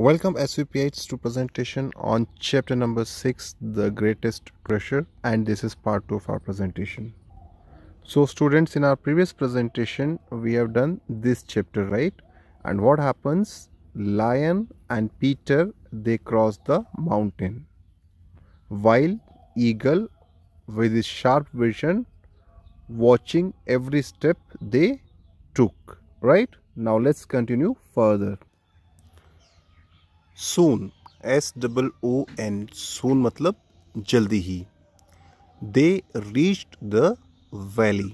Welcome SVPH to presentation on chapter number 6 the greatest pressure, and this is part 2 of our presentation. So students in our previous presentation we have done this chapter right and what happens lion and Peter they cross the mountain while eagle with his sharp vision watching every step they took right now let's continue further soon S double O N soon मतलब जल्दी ही they reached the valley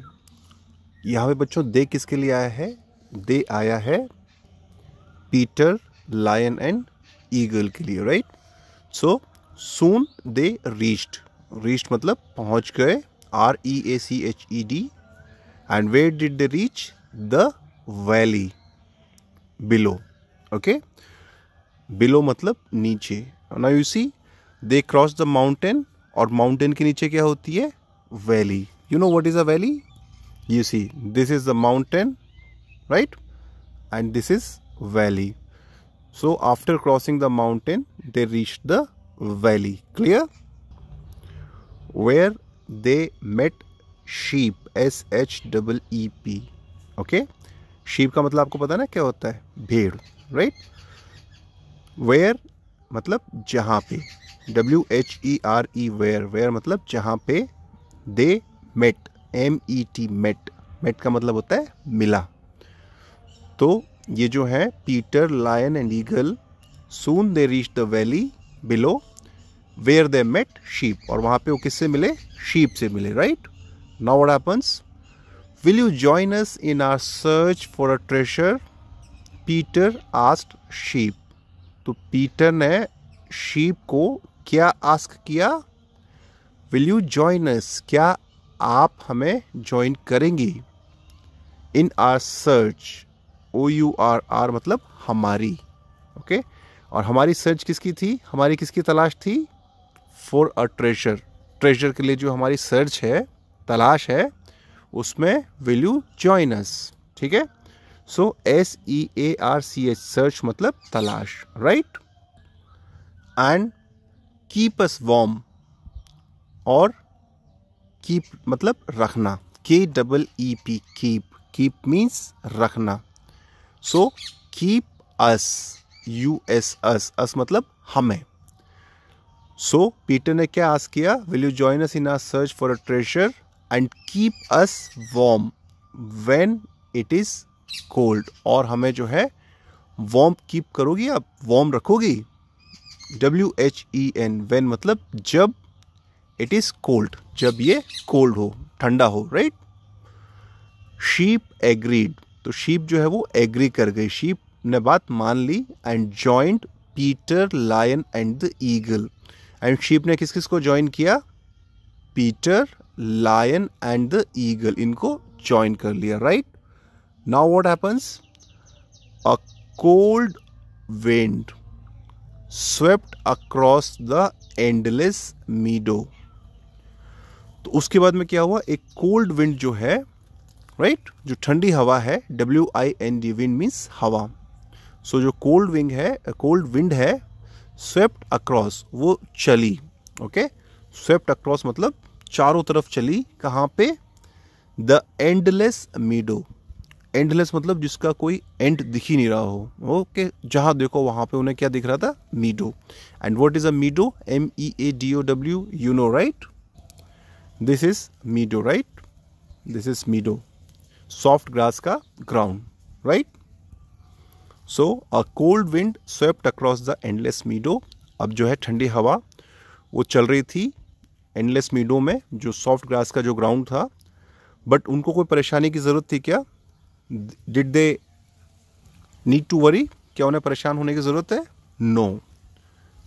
यहाँ पे बच्चों दे किसके लिए आया है दे आया है पीटर लायन एंड ईगल के लिए right so soon they reached reached मतलब पहुँच गए R E A C H E D and where did they reach the valley below okay below मतलब नीचे ना you see they cross the mountain और mountain के नीचे क्या होती है valley you know what is a valley you see this is the mountain right and this is valley so after crossing the mountain they reach the valley clear where they met sheep S H double E P okay sheep का मतलब आपको पता ना क्या होता है भेड़ right right? Where मतलब जहाँ पे W H E R E where where मतलब जहाँ पे they met M E T met met का मतलब होता है मिला तो ये जो है Peter lion and eagle soon they reach the valley below where they met sheep और वहाँ पे वो किससे मिले शीप से मिले right now what happens will you join us in our search for a treasure Peter asked sheep तो Peter ने शीप को क्या आस्क किया विल यू ज्वाइन अस क्या आप हमें ज्वाइन करेंगी in our search O U R R मतलब हमारी ओके okay? और हमारी सर्च किसकी थी हमारी किसकी तलाश थी फॉर अ ट्रेजर ट्रेजर के लिए जो हमारी सर्च है तलाश है उसमें विल यू ज्वाइन अस ठीक है so S E A R C H search मतलब तलाश right and keep us warm और कीप मतलब रखना K double E P keep keep means रखना so keep us U S us us मतलब हमें सो so, पीटर ने क्या आस किया will you join us in our search for a treasure and keep us warm when it is cold और हमें जो है वॉम कीप करोगी आप वॉम रखोगी W H E N when मतलब जब इट इज़ कोल्ड जब ये कोल्ड हो ठंडा हो राइट शीप एग्रीड तो शीप जो है वो एग्री कर गई शीप ने बात मान ली and joined Peter lion and the eagle and sheep ने किस किस को ज्वाइन किया Peter lion and the eagle इनको ज्वाइन कर लिया right now what happens a cold wind swept across the endless meadow तो उसके बाद में क्या हुआ एक कोल्ड विंड जो है राइट right? जो ठंडी हवा है W I N D wind means हवा सो so, जो कोल्ड विंग है कोल्ड विंड है स्वेप्ट अक्रॉस वो चली ओके स्वेप्ट अक्रॉस मतलब चारों तरफ चली कहाँ पे द एंडलेस मीडो एंडलेस मतलब जिसका कोई एंड दिख ही नहीं रहा हो ओके जहाँ देखो वहाँ पे उन्हें क्या दिख रहा था meadow and what is a meadow M E A D O W you know right this is meadow right this is meadow soft grass का ground right so a cold wind swept across the endless meadow अब जो है ठंडी हवा वो चल रही थी एंडलेस मीडो में जो सॉफ्ट ग्रास का जो ग्राउंड था बट उनको कोई परेशानी की ज़रूरत थी क्या did they need to worry क्या उन्हें परेशान होने की ज़रूरत है नो no.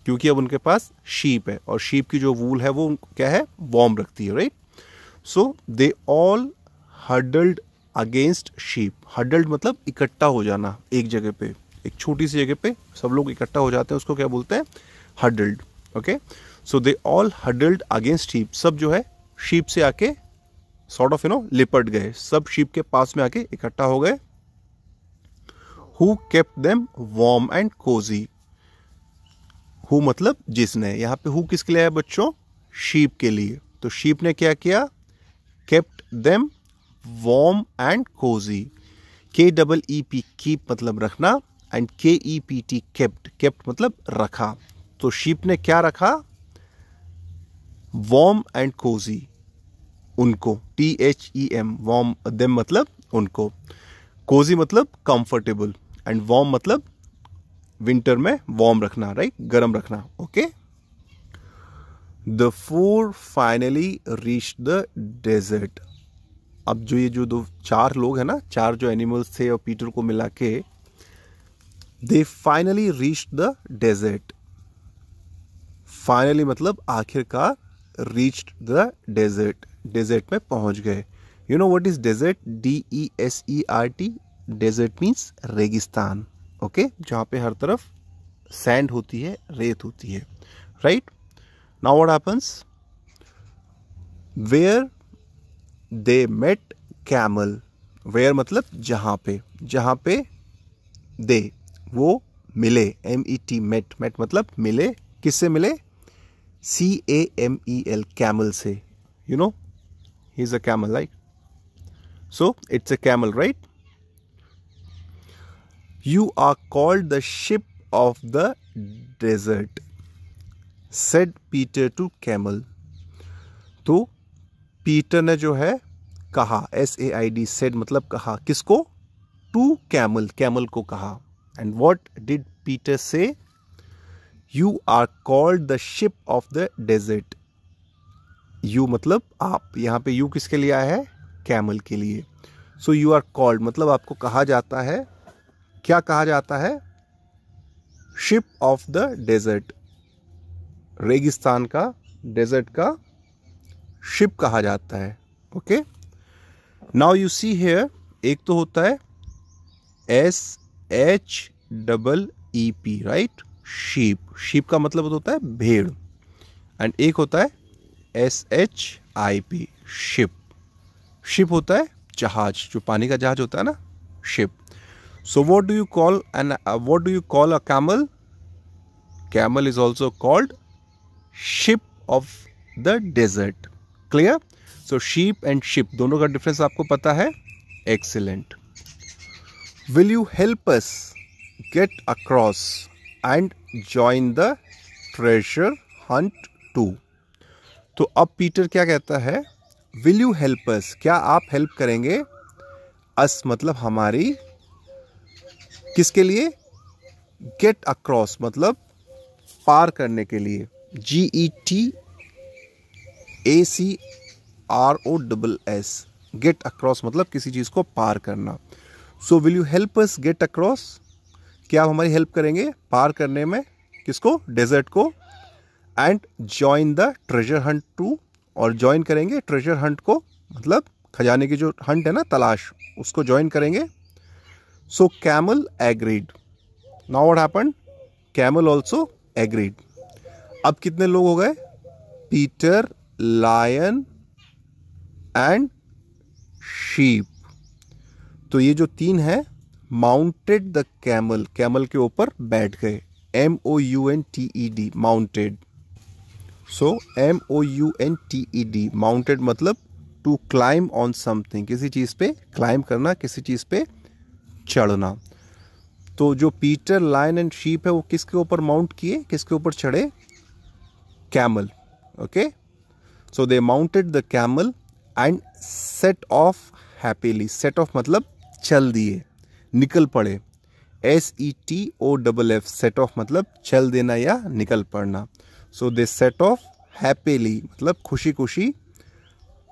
क्योंकि अब उनके पास शीप है और शीप की जो वूल है वो क्या है वॉर्म रखती है right so they all huddled against sheep huddled मतलब इकट्ठा हो जाना एक जगह पे एक छोटी सी जगह पे सब लोग इकट्ठा हो जाते हैं उसको क्या बोलते हैं huddled okay so they all huddled against sheep सब जो है शीप से आके सॉर्ट ऑफ यू नो लिपट गए सब शीप के पास में आके इकट्ठा हो गए who kept them warm and cosy who मतलब जिसने यहां पे हु किसके लिए है बच्चों शीप के लिए तो शीप ने क्या किया kept them warm and cosy K double E P keep मतलब रखना and K E P T kept kept मतलब रखा तो शीप ने क्या रखा वॉर्म एंड कोजी उनको T H E M warm them मतलब उनको कोजी मतलब कंफर्टेबल एंड वॉम मतलब विंटर में वार्म रखना राइट गर्म रखना okay the four finally reach the desert अब जो ये जो दो चार लोग हैं ना चार जो एनिमल्स थे और पीटर को मिला के they finally reach the desert finally मतलब आखिरकार रीच द डेजर्ट डेजर्ट में पहुंच गए you know what is desert D E S E R T desert means रेगिस्तान ओके जहाँ पे हर तरफ सैंड होती है रेत होती है right now what happens where they met camel where मतलब जहाँ पे जहाँ पे दे वो मिले M E T met met मतलब मिले किससे मिले C A M E L camel से you know he's a camel like so it's a camel right you are called the ship of the desert said peter to camel to peter ne jo hai kaha s a i d said matlab kaha kisko to camel camel ko kaha and what did peter say you are called the ship of the desert you मतलब आप यहाँ पे you किसके लिए आया है camel के लिए सो यू आर कॉल्ड मतलब आपको कहा जाता है क्या कहा जाता है शिप ऑफ द डेजर्ट रेगिस्तान का डेजर्ट का शिप कहा जाता है okay now you see here एक तो होता है S H double E P right sheep sheep का मतलब होता है भेड़ एंड एक होता है S H I P ship ship होता है जहाज जो पानी का जहाज होता है ना ship so what do you call an what do you call a camel camel is also called ship of the desert clear so sheep and ship दोनों का डिफरेंस आपको पता है excellent will you help us get across and join the treasure hunt too तो अब Peter क्या कहता है विल यू हेल्प अस क्या आप हेल्प करेंगे अस मतलब हमारी किसके लिए गेट अक्रॉस मतलब पार करने के लिए G E T A C R O double S get across मतलब किसी चीज़ को पार करना so will you help us get across क्या आप हमारी हेल्प करेंगे पार करने में किसको डेजर्ट को and join the treasure hunt too और ज्वाइन करेंगे ट्रेजर हंट को मतलब खजाने की जो हंट है ना तलाश उसको ज्वाइन करेंगे so camel agreed now what happen camel also agreed अब कितने लोग हो गए पीटर लायन एंड शीप तो ये जो तीन है माउंटेड द कैमल कैमल के ऊपर बैठ गए M O U N T E D mounted so M O U N T E D mounted मतलब टू क्लाइम ऑन समथिंग किसी चीज़ पे क्लाइम करना किसी चीज़ पे चढ़ना तो जो पीटर लाइन एंड शीप है वो किसके ऊपर माउंट किए किसके ऊपर चढ़े camel okay so they mounted the camel and set off happily set off मतलब चल दिए निकल पड़े S E T O double F set off मतलब चल देना या निकल पड़ना so they set off happily मतलब खुशी खुशी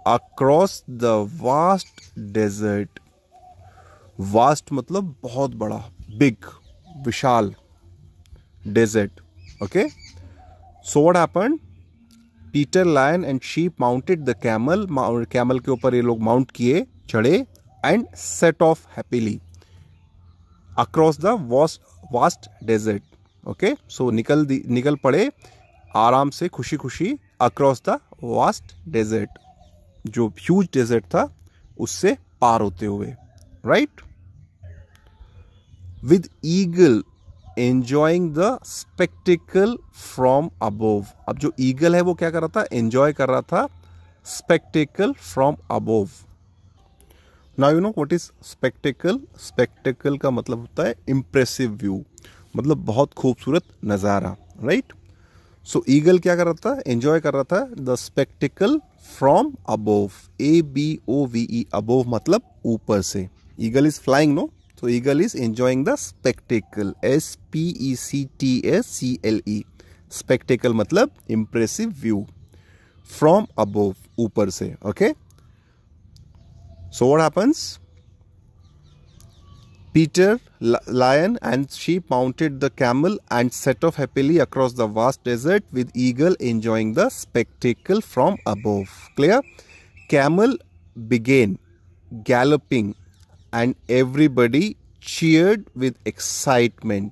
across the vast desert vast मतलब बहुत बड़ा बिग विशाल desert okay so what happen Peter lion and sheep mounted the camel camel के ऊपर ये लोग माउंट किए चढ़े and set off happily across the vast vast desert okay so निकल निकल पड़े आराम से खुशी खुशी अक्रॉस द वास्ट डेजर्ट जो ह्यूज डेजर्ट था उससे पार होते हुए right with eagle enjoying the spectacle from above अब जो ईगल है वो क्या कर रहा था एंजॉय कर रहा था spectacle from above now you know what is spectacle spectacle का मतलब होता है इंप्रेसिव व्यू मतलब बहुत खूबसूरत नज़ारा राइट सो ईगल क्या कर रहा था एंजॉय कर रहा था the spectacle from above A B O V E above मतलब ऊपर से ईगल इज फ्लाइंग नो तो eagle is enjoying the spectacle S P E C T S C L E spectacle मतलब इंप्रेसिव व्यू फ्रॉम अबोव ऊपर से okay so what happens Peter, lion, and sheep mounted the camel and set off happily across the vast desert with eagle enjoying the spectacle from above. Clear? Camel began galloping and everybody cheered with excitement.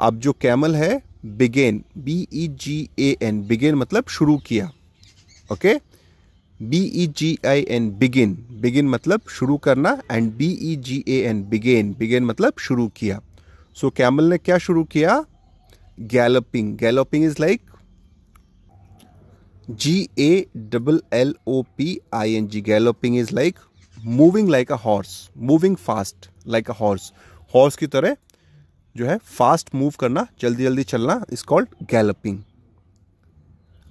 अब जो camel है begin b-e-g-a-n ई मतलब शुरू किया okay? B E G I N begin begin मतलब शुरू करना and B E G A N began began मतलब शुरू किया सो so, कैमल ने क्या शुरू किया galloping galloping is like G A double L O P I N G galloping is like moving like a horse moving fast like a horse horse की तरह जो है फास्ट मूव करना जल्दी जल्दी चलना is called galloping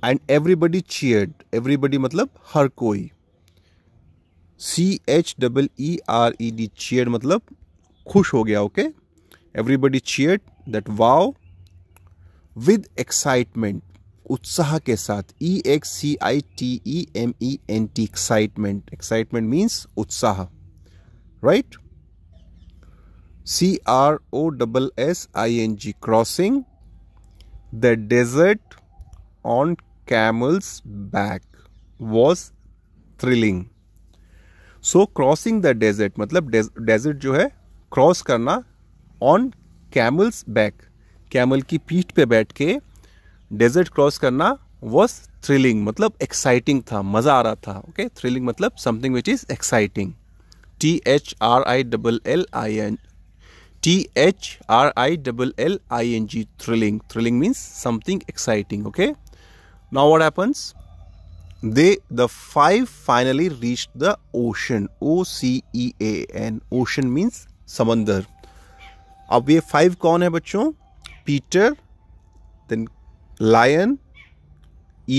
and everybody cheered everybody मतलब हर कोई C H double E R E D cheered मतलब खुश हो गया okay everybody cheered that wow with excitement उत्साह के साथ E X C I T E M E N T excitement excitement means उत्साह right C R O double S I N G crossing the desert on camel's back was thrilling. So crossing the desert मतलब desert जो है cross करना on camel's back camel की पीठ पे बैठ के desert cross करना was thrilling मतलब exciting था मज़ा आ रहा था okay? thrilling मतलब something which is exciting T H R I double L I N T H R I double L I N G thrilling thrilling means something exciting okay now what happens they the five finally reach the ocean O C e a n ocean means समंदर अब ये five कौन है बच्चों Peter then lion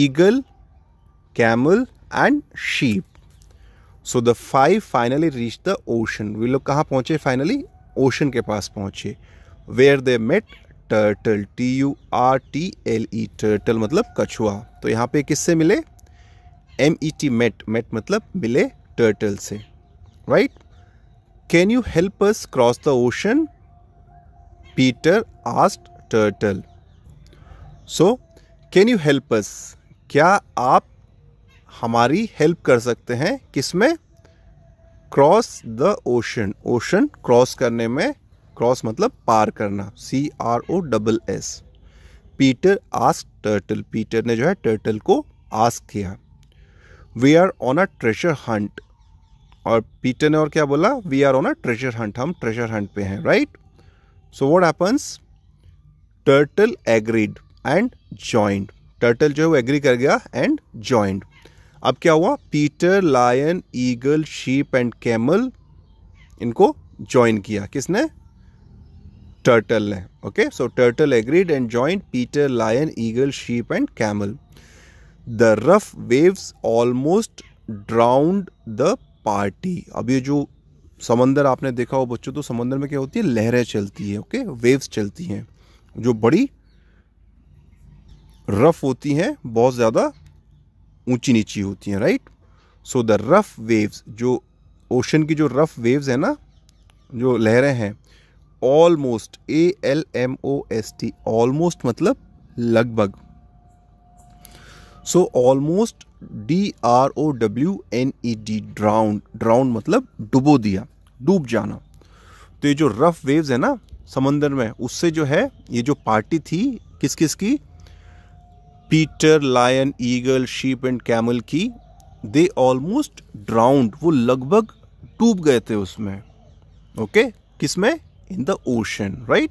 eagle camel and sheep so the five finally reach the ocean वे लोग कहाँ पहुंचे फाइनली ओशन के पास पहुँचे where they met turtle T U R T L E turtle मतलब कछुआ तो यहाँ पे किससे मिले M E T met met मतलब मिले टर्टल से right can you help us cross the ocean Peter asked turtle so can you help अस क्या आप हमारी हेल्प कर सकते हैं किसमें cross the ocean ocean cross करने में क्रॉस मतलब पार करना C R O double S Peter ask turtle Peter ने जो है टर्टल को आस्क किया we are on a treasure hunt और पीटर ने और क्या बोला we are on a treasure hunt हम ट्रेशर हंट पे हैं right so what happens turtle agreed and joined turtle जो है वो एग्री कर गया एंड ज्वाइंट अब क्या हुआ Peter lion eagle sheep and camel इनको ज्वाइन किया किसने टर्टल ने okay so turtle agreed and joined Peter lion eagle sheep and camel the rough waves almost drowned the party अब ये जो समंदर आपने देखा हो बच्चों तो समंदर में क्या होती है लहरें चलती हैं ओके वेव्स चलती हैं जो बड़ी रफ होती हैं बहुत ज़्यादा ऊंची नीची होती हैं right so the rough waves जो ओशन की जो रफ वेव्स है ना जो लहरें हैं almost A L M O S T almost मतलब लगभग so almost D R O W N E D drowned drowned मतलब डुबो दिया डूब जाना तो ये जो रफ वेव्स है ना समंदर में उससे जो है ये जो पार्टी थी किस किस की Peter lion eagle sheep and camel की दे ऑलमोस्ट ड्राउंड वो लगभग डूब गए थे उसमें ओके okay? किसमें in the ocean, right?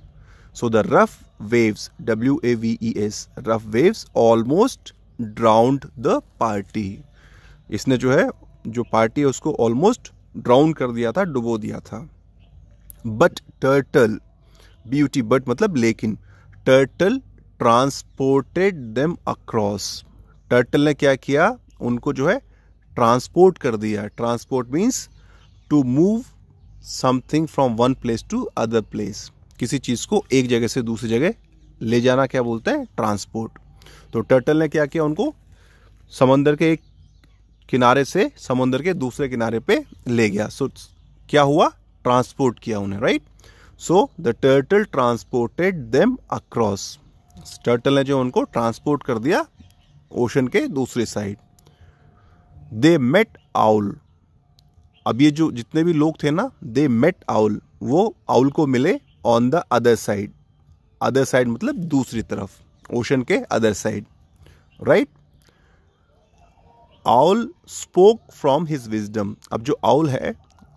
So the rough waves, W-A-V-E-S, rough waves almost drowned the party. इसने जो है जो पार्टी है उसको ऑलमोस्ट ड्राउन कर दिया था डुबो दिया था बट टर्टल ब्यूटी बट मतलब लेकिन turtle transported them across turtle ने क्या किया उनको जो है ट्रांसपोर्ट कर दिया transport means to move something from one place to other place किसी चीज़ को एक जगह से दूसरी जगह ले जाना क्या बोलते हैं ट्रांसपोर्ट तो टर्टल ने क्या किया उनको समंदर के एक किनारे से समंदर के दूसरे किनारे पे ले गया सो so, क्या हुआ ट्रांसपोर्ट किया उन्हें right so the turtle transported them across turtle ने जो उनको ट्रांसपोर्ट कर दिया ओशन के दूसरी साइड दे मेट आउल अब ये जो जितने भी लोग थे ना दे मेट आउल वो आउल को मिले on the other side other side मतलब दूसरी तरफ ओशन के other side right owl spoke from his wisdom अब जो आउल है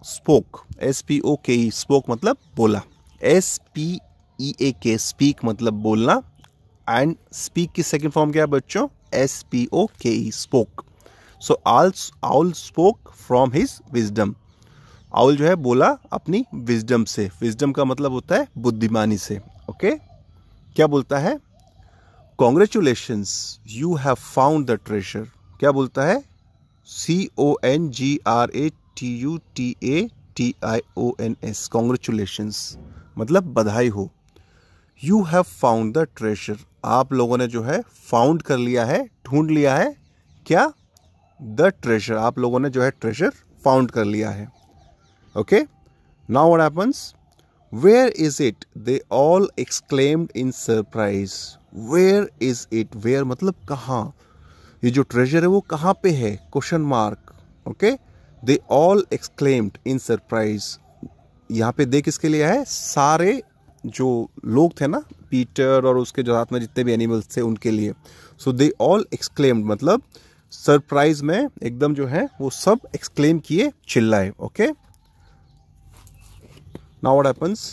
spoke S P O K E spoke मतलब बोला एस पी ई ए के स्पीक मतलब बोलना एंड स्पीक की सेकेंड फॉर्म क्या है बच्चों S P O K E spoke so all owl spoke from his wisdom owl जो है बोला अपनी विजडम से विजडम का मतलब होता है बुद्धिमानी से ओके क्या बोलता है congratulations you have found the treasure क्या बोलता है C O N G R A T U L A T I O N S congratulations मतलब बधाई हो you have found the treasure आप लोगों ने जो है फाउंड कर लिया है ढूंढ लिया है क्या द ट्रेजर आप लोगों ने जो है ट्रेजर फाउंड कर लिया है okay now what happens where is it they all exclaimed in surprise where is it where मतलब कहाँ ये जो ट्रेजर है वो कहाँ पे है question mark okay they all exclaimed in surprise यहाँ पे दे किसके लिए है सारे जो लोग थे ना पीटर और उसके जो हाथ में जितने भी एनिमल्स थे उनके लिए सो दे ऑल एक्सक्लेम्ड मतलब सरप्राइज में एकदम जो है वो सब एक्सक्लेम किए चिल्लाए okay now what happens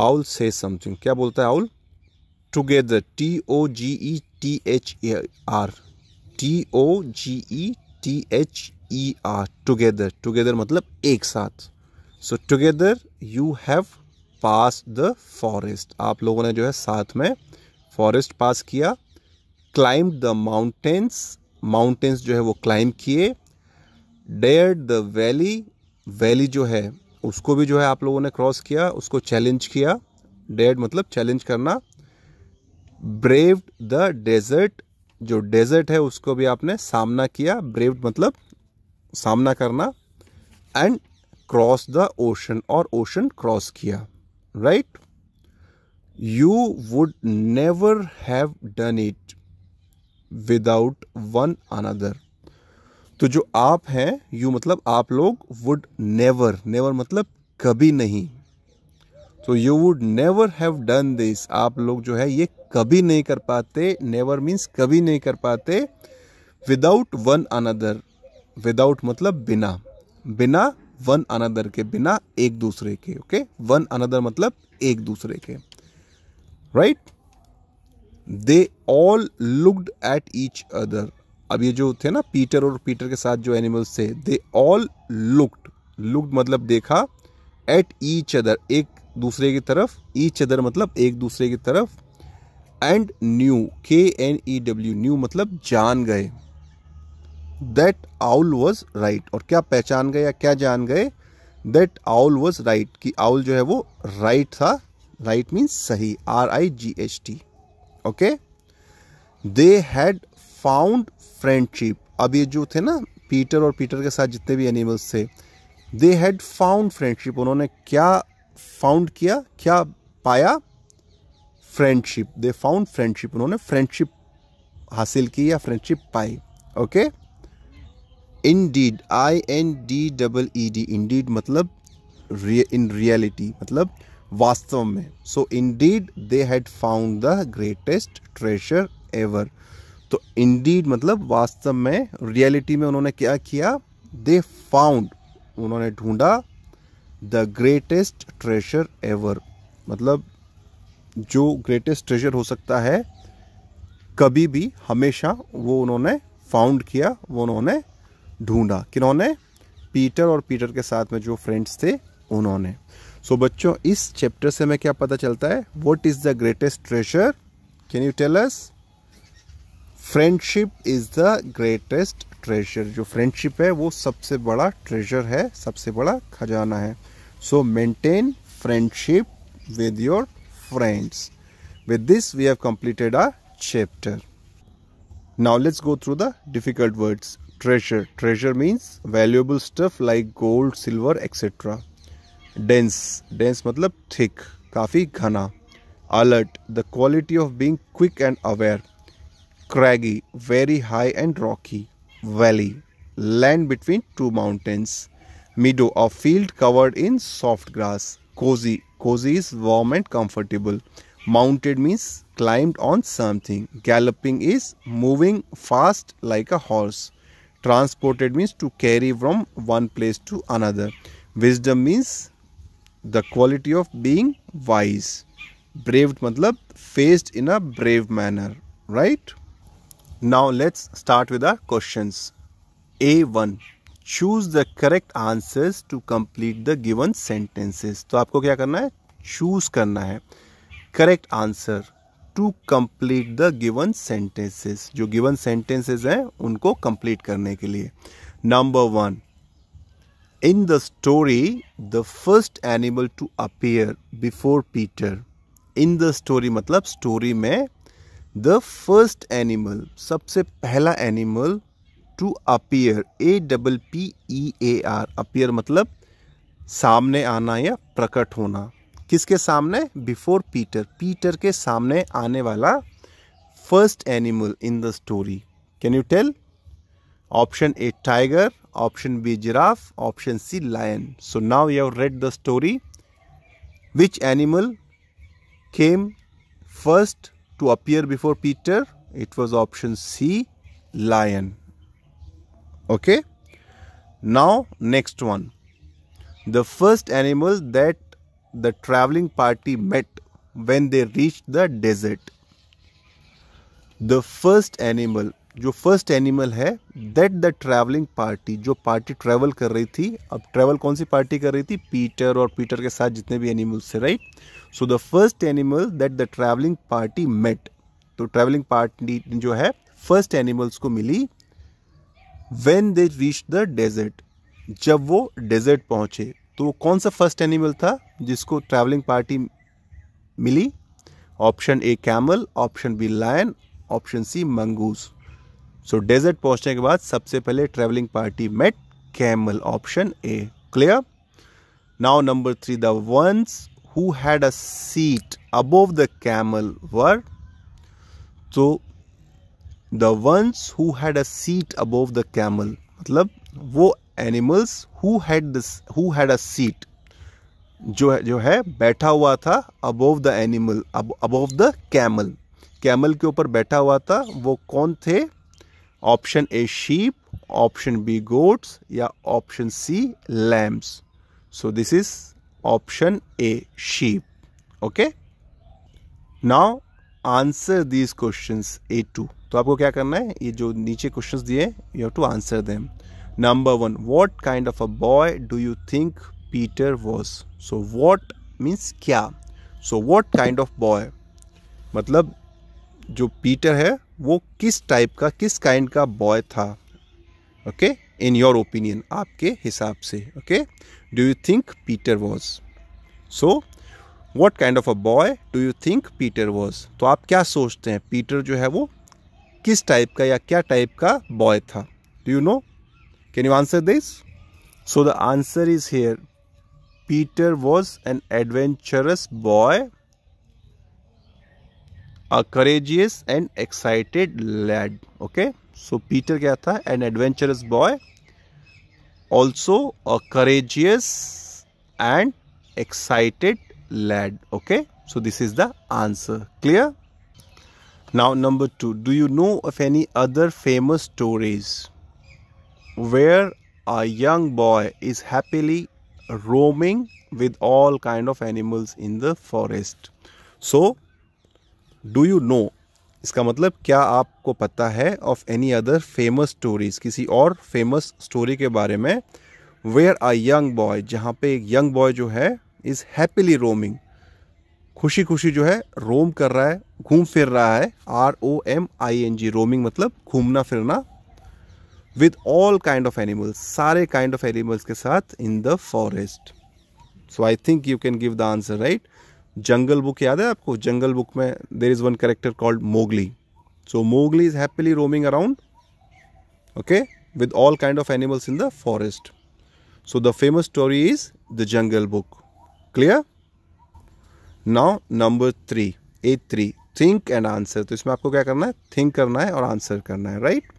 owl से समथिंग क्या बोलता है owl together T O G E T H A R T O G E T H E R together together मतलब एक साथ so together you have pass the forest आप लोगों ने जो है साथ में फॉरेस्ट पास किया क्लाइम्ब द माउंटेन्स माउंटेन्स जो है वो क्लाइम किए डेयर द वैली वैली जो है उसको भी जो है आप लोगों ने क्रॉस किया उसको चैलेंज किया डेड मतलब चैलेंज करना ब्रेव द डेजर्ट जो डेजर्ट है उसको भी आपने सामना किया ब्रेव मतलब सामना करना एंड क्रॉस द ओशन और ओशन क्रॉस किया right you would never have done it without one another तो जो आप हैं यू मतलब आप लोग वुड नेवर नेवर मतलब कभी नहीं तो you would never have done this आप लोग जो है ये कभी नहीं कर पाते नेवर मीन्स कभी नहीं कर पाते विदाउट वन अनदर विदाउट मतलब बिना बिना वन अनदर के बिना एक दूसरे के ओके वन अनदर मतलब एक दूसरे के right right? They all looked at each other अब ये जो थे ना पीटर और पीटर के साथ जो एनिमल्स थे दे ऑल लुकड लुकड मतलब देखा एट ईच अदर एक दूसरे की तरफ ईच अदर मतलब एक दूसरे की तरफ and knew K N E W knew मतलब जान गए दैट आउल वॉज राइट और क्या पहचान गए या क्या जान गए दैट आउल वॉज राइट कि आउल जो है वो राइट right था राइट मीन्स सही R I G H T okay they had found friendship अब ये जो थे ना पीटर और पीटर के साथ जितने भी एनिमल्स थे दे हैड फाउंड फ्रेंडशिप उन्होंने क्या फाउंड किया क्या पाया फ्रेंडशिप दे फाउंड फ्रेंडशिप उन्होंने फ्रेंडशिप हासिल की या फ्रेंडशिप पाई okay indeed I N D double E D indeed मतलब इन रियलिटी मतलब वास्तव में so indeed they had found the greatest treasure ever तो इंडीड मतलब वास्तव में रियलिटी में उन्होंने क्या किया दे फाउंड उन्होंने ढूंढा द ग्रेटेस्ट ट्रेशर एवर मतलब जो ग्रेटेस्ट ट्रेजर हो सकता है कभी भी हमेशा वो उन्होंने फाउंड किया वो उन्होंने ढूंढा किन्होंने पीटर और पीटर के साथ में जो फ्रेंड्स थे उन्होंने सो so, बच्चों इस चैप्टर से हमें क्या पता चलता है what is the greatest treasure can you tell us friendship is the greatest treasure जो फ्रेंडशिप है वो सबसे बड़ा ट्रेजर है सबसे बड़ा खजाना है so maintain friendship with your friends with this we have completed a chapter now let's go through the difficult words treasure treasure means valuable stuff like gold silver etcetera dense dense matlab thick kafi ghana. alert the quality of being quick and aware craggy very high and rocky valley land between two mountains meadow a field covered in soft grass cozy cozy is warm and comfortable mounted means climbed on something galloping is moving fast like a horse transported means to carry from one place to another wisdom means the quality of being wise braved मतलब faced in a brave manner right now let's start with our question A one choose the correct answers to complete the given sentences तो आपको क्या करना है choose करना है correct answer to complete the given sentences जो given sentences हैं उनको कंप्लीट करने के लिए number one in the story the first animal to appear before peter in the story matlab story mein the first animal sabse pehla animal to appear a double p e a r appear matlab सामने आना या प्रकट होना किसके सामने before Peter Peter के सामने आने वाला first animal in the story can you tell option A tiger option B giraffe, option C lion. So now you have read the story. Which animal came first to appear before Peter? It was option C lion. Okay. Now next one. The first animal that the traveling party met when they reached the desert. The first animal जो first animal है that the travelling party जो party travel कर रही थी अब travel कौन सी party कर रही थी पीटर और पीटर के साथ जितने भी एनिमल्स थे right so the first animal that the travelling party met तो ट्रैवलिंग पार्टी जो है फर्स्ट एनिमल्स को मिली when they reach the desert जब वो डेजर्ट पहुंचे तो वो कौन सा फर्स्ट एनिमल था जिसको ट्रैवलिंग पार्टी मिली option A camel option B lion option C mongoose so desert पहुंचने के बाद सबसे पहले travelling party met camel option A clear now number three the ones who had a seat above the camel were तो the ones who had a seat above the camel मतलब वो animals who had this who had a seat जो है जो है बैठा हुआ था above the animal above the camel camel के ऊपर बैठा हुआ था वो कौन थे option A sheep option B goats या option C lambs this is option A sheep okay now answer these question A two तो आपको क्या करना है ये जो नीचे क्वेश्चन दिए you have to answer them number one what kind of a boy do you think Peter was so what means क्या so what kind of boy मतलब जो पीटर है वो किस टाइप का किस काइंड का बॉय था ओके इन योर ओपिनियन आपके हिसाब से okay do you think Peter was so what kind of a boy do you think Peter was तो आप क्या सोचते हैं पीटर जो है वो किस टाइप का या क्या टाइप का बॉय था do you know can you answer this so the answer is here Peter was an adventurous boy a courageous and excited lad okay so peter kya tha an adventurous boy also a courageous and excited lad okay so this is the answer clear now number 2 do you know of any other famous stories where a young boy is happily roaming with all kind of animals in the forest so do you know इसका मतलब क्या आपको पता है of any other famous stories किसी और famous story के बारे में वेयर आ यंग बॉय जहाँ पे एक यंग बॉय जो है इज़ हैप्पीली रोमिंग खुशी खुशी जो है रोम कर रहा है घूम फिर रहा है R O M I N G roaming मतलब घूमना फिरना with all kind of animals सारे काइंड ऑफ एनिमल्स के साथ in the forest so I think you can give the answer right Jungle Book याद है आपको जंगल बुक में there is one character called Mowgli so Mowgli is happily roaming around okay with all kind of animals in the forest so the famous story is the Jungle Book clear now number three A three think and answer तो इसमें आपको क्या करना है think करना है और answer करना है right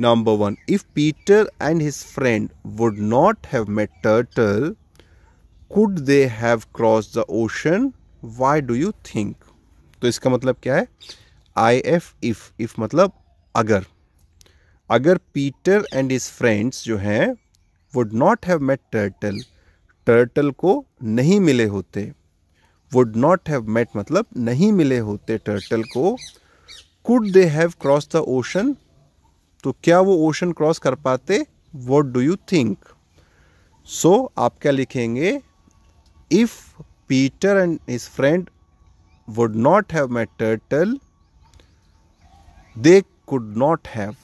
number one if Peter and his friend would not have met turtle could they have cross the ocean why do you think तो इसका मतलब क्या है आई एफ इफ इफ मतलब अगर अगर पीटर एंड इज फ्रेंड्स जो हैं would not have met turtle turtle को नहीं मिले होते वुड नॉट हैव मेट मतलब नहीं मिले होते टर्टल को could they have cross the ocean तो क्या वो ओशन क्रॉस कर पाते what do you think so आप क्या लिखेंगे if Peter and his friend would not have met Turtle, they could not have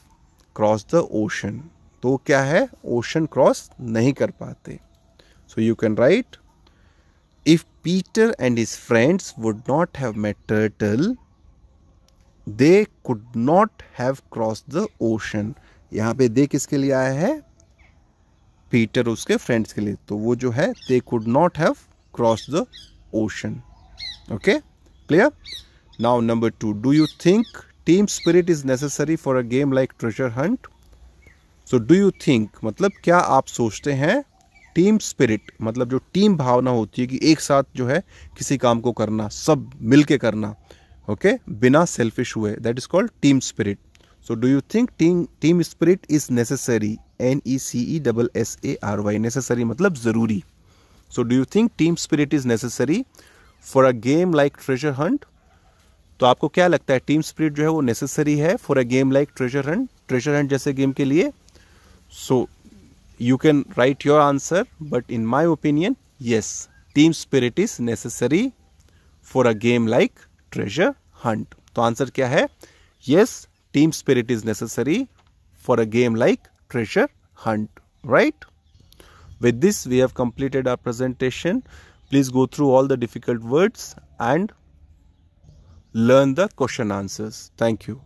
crossed the ocean. तो क्या है ओशन क्रॉस नहीं कर पाते so you can write if Peter and his friends would not have met turtle they could not have cross the ocean यहां पे दे किसके लिए आया है पीटर उसके फ्रेंड्स के लिए तो वो जो है they could not have cross the ocean. Okay, clear? Now, number 2 do you think team spirit is necessary for a game like treasure hunt so do you think मतलब क्या आप सोचते हैं टीम स्पिरिट मतलब जो टीम भावना होती है कि एक साथ जो है किसी काम को करना सब मिलके करना ओके okay? बिना सेल्फिश हुए that is called team spirit so do you think team team spirit is necessary N E C E double S A R Y necessary मतलब ज़रूरी so do you think team spirit is necessary for a game like treasure hunt तो आपको क्या लगता है team spirit जो है वो नेसेसरी है for a game like treasure hunt treasure hunt जैसे गेम के लिए so you can write your answer but in my opinion yes team spirit is necessary for a game like treasure hunt तो answer क्या है yes team spirit is necessary for a game like treasure hunt right With this, we have completed our presentation. Please go through all the difficult words and learn the question answers. Thank you.